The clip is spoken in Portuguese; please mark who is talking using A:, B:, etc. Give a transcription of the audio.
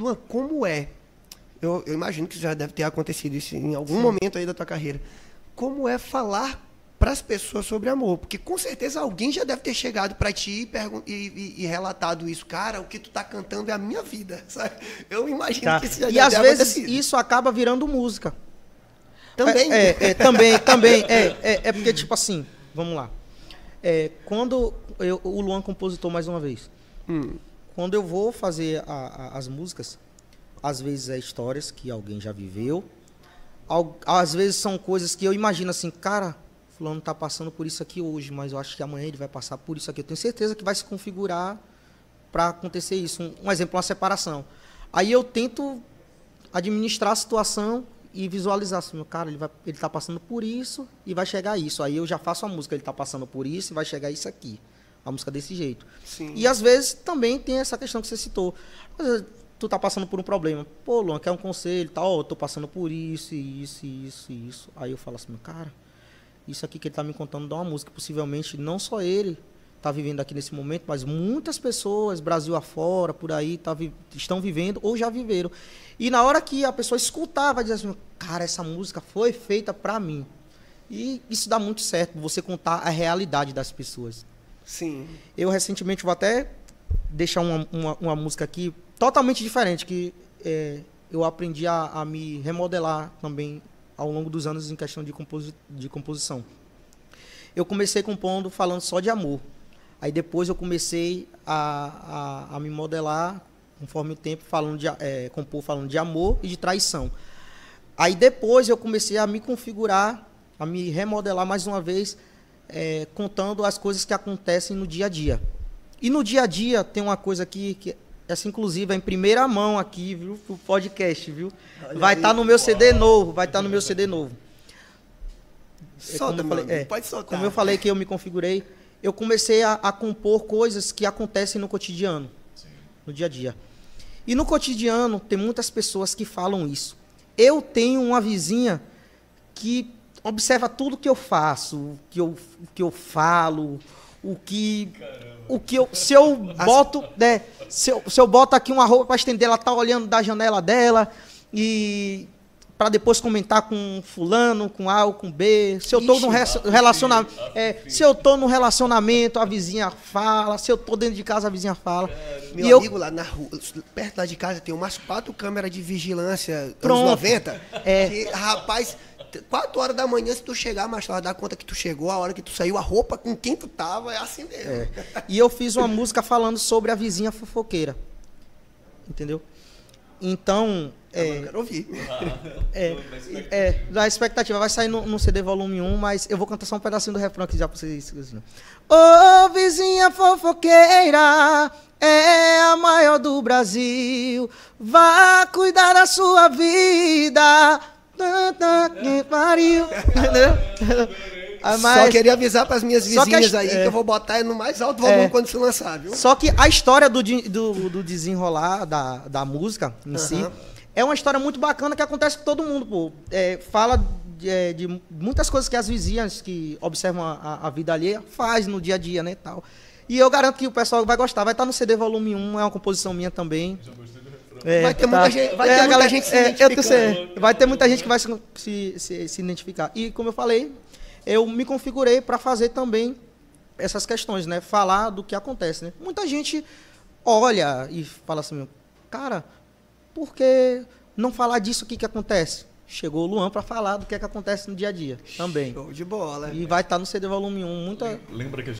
A: Luan, como é? Eu, eu imagino que já deve ter acontecido isso em algum Sim. momento aí da tua carreira. Como é falar para as pessoas sobre amor? Porque com certeza alguém já deve ter chegado para ti e, e, e, relatado isso. Cara, o que tu tá cantando é a minha vida. Sabe? Eu imagino tá. que isso já E às vezes acontecido. isso acaba virando música.
B: Também. É, é, é também, também. É, é,
A: é, porque, tipo assim, vamos lá. É, quando eu, o Luan compositor mais uma vez. Hum. Quando eu vou fazer a, a, as músicas, às vezes é histórias que alguém já viveu, às vezes são coisas que eu imagino assim, cara, fulano tá passando por isso aqui hoje, mas eu acho que amanhã ele vai passar por isso aqui. Eu tenho certeza que vai se configurar para acontecer isso. Um, um exemplo, uma separação. Aí eu tento administrar a situação e visualizar assim, meu cara, ele, vai, ele tá passando por isso e vai chegar isso. Aí eu já faço a música, ele tá passando por isso e vai chegar isso aqui a música desse jeito. Sim. E às vezes também tem essa questão que você citou. Às vezes, tu tá passando por um problema. Pô, Luan, quer um conselho tal? Tá, oh, eu tô passando por isso, isso, isso, isso. Aí eu falo assim, cara, isso aqui que ele tá me contando dá uma música. Possivelmente não só ele tá vivendo aqui nesse momento, mas muitas pessoas, Brasil afora, por aí, tá vi estão vivendo ou já viveram. E na hora que a pessoa escutar, vai dizer assim, cara, essa música foi feita para mim. E isso dá muito certo, você contar a realidade das pessoas. Sim. Eu recentemente vou até deixar uma, uma, uma música aqui totalmente diferente, que é, eu aprendi a, a, me remodelar também ao longo dos anos em questão de, composi de composição. Eu comecei compondo falando só de amor. Aí depois eu comecei a, a, a me modelar conforme o tempo, falando de, é, compor falando de amor e de traição. Aí depois eu comecei a me configurar, a me remodelar mais uma vez é, contando as coisas que acontecem no dia a dia. E no dia a dia tem uma coisa aqui que essa inclusive é em primeira mão aqui, viu, o podcast, viu? Olha vai tá estar tá no meu uau. CD novo, vai estar tá no meu CD novo. Solta, como falei, é, pode soltar. Como eu falei que eu me configurei, eu comecei a, a compor coisas que acontecem no cotidiano, Sim. no dia a dia. E no cotidiano tem muitas pessoas que falam isso. Eu tenho uma vizinha que observa tudo que eu faço, que eu, que eu falo, o que. Caramba. O que eu. Se eu boto. Né, se, eu, se eu boto aqui uma roupa para estender, ela tá olhando da janela dela. E. para depois comentar com fulano, com A ou com B. Se eu tô Ixi, num re relacionamento. É, se eu tô num relacionamento, a vizinha fala. Se eu tô dentro de casa, a vizinha fala. Meu e amigo, eu... lá na rua, perto lá de casa, tem umas quatro câmeras de vigilância Pronto. anos 90. É. Que, rapaz 4 horas da manhã, se tu chegar mais tarde, dá conta que tu chegou, a hora que tu saiu, a roupa com quem tu tava, é assim mesmo. É. E eu fiz uma música falando sobre a vizinha fofoqueira. Entendeu? Então. Ah, é, eu é, eu quero ouvir. É, é, expectativa. Vai sair no, no, CD volume 1, mas eu vou cantar só um pedacinho do refrão aqui já pra vocês. Ô, oh, vizinha fofoqueira, é a maior do Brasil. Vá cuidar da sua vida que pariu. Entendeu? Mas, só queria avisar para as minhas vizinhas que a, aí é, que eu vou botar no mais alto é. volume é, quando se lançar, viu? Só que a história do, do, do desenrolar da, da música em si é uma história muito bacana que acontece com todo mundo, pô. É, fala de, é, de, muitas coisas que as vizinhas que observam a, a, vida alheia faz no dia a dia, né, tal. E eu garanto que o pessoal vai gostar. Vai estar no CD volume 1, é uma composição minha também. já gostei é, vai ter tá. muita gente, vai é, ter muita galera, gente se é, eu sei, vai ter muita gente que vai se, se, se identificar. E como eu falei, eu me configurei para fazer também essas questões, né? Falar do que acontece, né? Muita gente olha e fala assim, cara, por que não falar disso que que acontece? Chegou o Luan para falar do que é que acontece no dia a dia também. Show de bola. E vai estar tá no CD Volume 1. Muita... Lembra que a gente